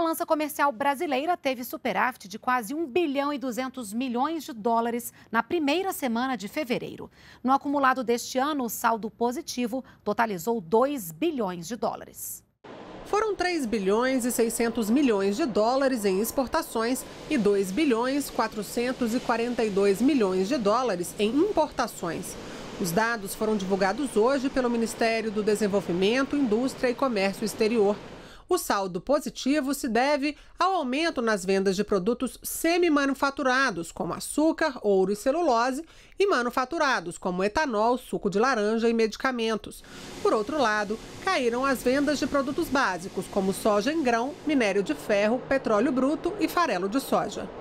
balança comercial brasileira teve superávit de quase 1 bilhão e 200 milhões de dólares na primeira semana de fevereiro. No acumulado deste ano, o saldo positivo totalizou 2 bilhões de dólares. Foram 3 bilhões e 600 milhões de dólares em exportações e 2 bilhões 442 milhões de dólares em importações. Os dados foram divulgados hoje pelo Ministério do Desenvolvimento, Indústria e Comércio Exterior. O saldo positivo se deve ao aumento nas vendas de produtos semi-manufaturados, como açúcar, ouro e celulose, e manufaturados, como etanol, suco de laranja e medicamentos. Por outro lado, caíram as vendas de produtos básicos, como soja em grão, minério de ferro, petróleo bruto e farelo de soja.